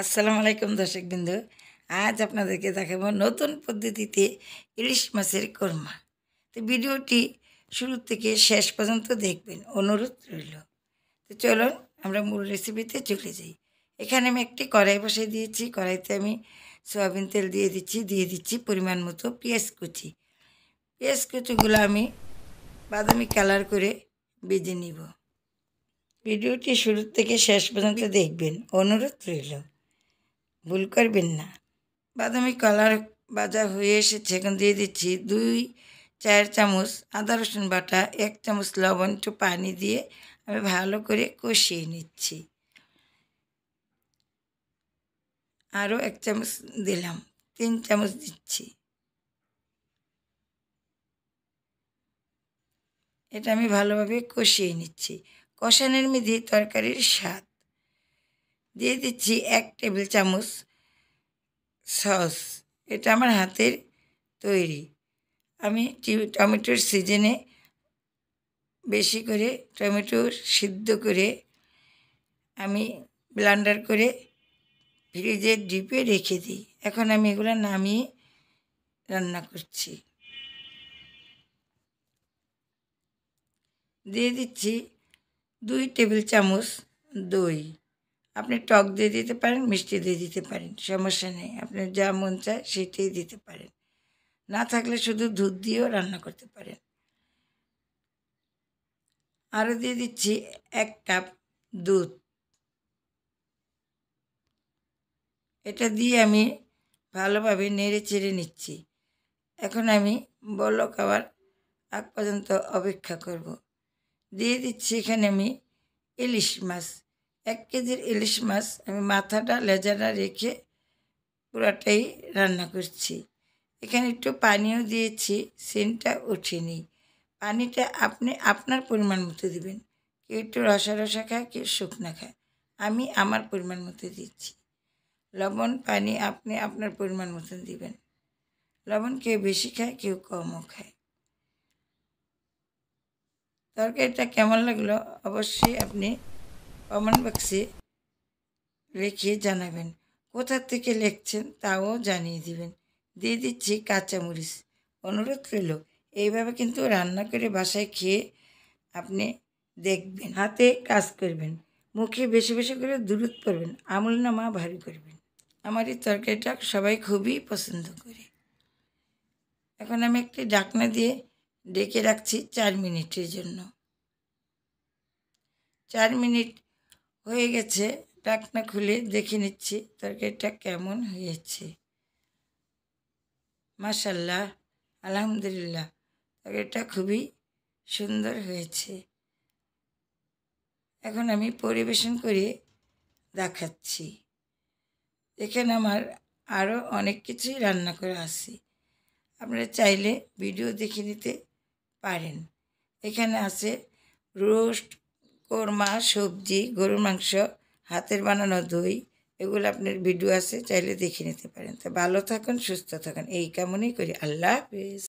আসসালামু আলাইকুম বিন্দু আজ আপনাদেরকে দেখাবো নতুন পদ্ধতিতে ইলিশ মাছের কোরমা তো ভিডিওটি শুরু থেকে শেষ পর্যন্ত দেখবেন অনুরোধ রইল তো চলুন আমরা মূল রেসিপিতে চলে যাই এখানে আমি একটি কড়াই বসিয়ে দিয়েছি কড়াইতে আমি সয়াবিন তেল দিয়ে দিচ্ছি দিয়ে দিচ্ছি পরিমাণ মতো পেঁয়াজ কুচি পেঁয়াজ কুচিগুলো আমি বাদামি কালার করে বেজে নিব ভিডিওটি শুরু থেকে শেষ পর্যন্ত দেখবেন অনুরোধ রইল ভুল করবেন না বাদামি কলার বাজা হয়ে এসেছে এখন দিয়ে দিচ্ছি দুই চার চামচ আদা রসুন বাটা এক চামচ লবণ একটু পানি দিয়ে আমি ভালো করে কষিয়ে নিচ্ছি আরও এক চামচ দিলাম তিন চামচ দিচ্ছি এটা আমি ভালোভাবে কষিয়ে নিচ্ছি কষানোর মধ্যে তরকারির স্বাদ দিয়ে দিচ্ছি এক টেবিল চামচ সস এটা আমার হাতের তৈরি আমি টমেটোর সিজনে বেশি করে টমেটো সিদ্ধ করে আমি ব্লান্ডার করে ফ্রিজের ডিপে রেখে দিই এখন আমি এগুলো নামিয়ে রান্না করছি দিয়ে দিচ্ছি দুই টেবিল চামচ দই আপনি টক দিয়ে দিতে পারেন মিষ্টি দিয়ে দিতে পারেন সমস্যা নেই আপনি যা মন চায় সেটাই দিতে পারেন না থাকলে শুধু দুধ দিয়েও রান্না করতে পারেন আরও দিয়ে দিচ্ছি এক কাপ দুধ এটা দিয়ে আমি ভালোভাবে নেড়ে চেড়ে নিচ্ছি এখন আমি বল খাবার আগ পর্যন্ত অপেক্ষা করব দিয়ে দিচ্ছি এখানে আমি ইলিশ মাছ এক কেজির ইলিশ মাছ আমি মাথাটা লেজাটা রেখে পুরাটাই রান্না করছি এখানে একটু পানিও দিয়েছি সেনটা উঠিনি পানিটা আপনি আপনার পরিমাণ মতো দিবেন কেউ একটু রসা রসা খায় কেউ শুকনো খায় আমি আমার পরিমাণ মতো দিচ্ছি লবণ পানি আপনি আপনার পরিমাণ মতো দিবেন লবণ কেউ বেশি খায় কেউ কমও খায় তরকারিটা কেমন লাগলো অবশ্যই আপনি কমেন্ট বক্সে রেখে জানাবেন কোথা থেকে লিখছেন তাও জানিয়ে দিবেন দিয়ে দিচ্ছি কাঁচামরিচ অনুরোধ রইল এইভাবে কিন্তু রান্না করে বাসায় খেয়ে আপনি দেখবেন হাতে কাজ করবেন মুখে বেশি বেশি করে দূরত পড়বেন আমল নামা ভারী করবেন আমার এই তরকারিটা সবাই খুবই পছন্দ করে এখন আমি একটি ডাকনা দিয়ে ডেকে রাখছি চার মিনিটের জন্য চার মিনিট হয়ে গেছে ডাকনা খুলে দেখে নিচ্ছি তরকারিটা কেমন হয়েছে মাসাল্লাহ আলহামদুলিল্লাহ তরকারিটা খুবই সুন্দর হয়েছে এখন আমি পরিবেশন করে দেখাচ্ছি এখানে আমার আরও অনেক কিছুই রান্না করে আসি আপনারা চাইলে ভিডিও দেখে নিতে পারেন এখানে আছে রোস্ট কোরমা সবজি গরুর মাংস হাতের বানানো দই এগুলো আপনার ভিডিও আছে চাইলে দেখে নিতে পারেন তো ভালো থাকুন সুস্থ থাকুন এই কামনেই করি আল্লাহ হাফিজ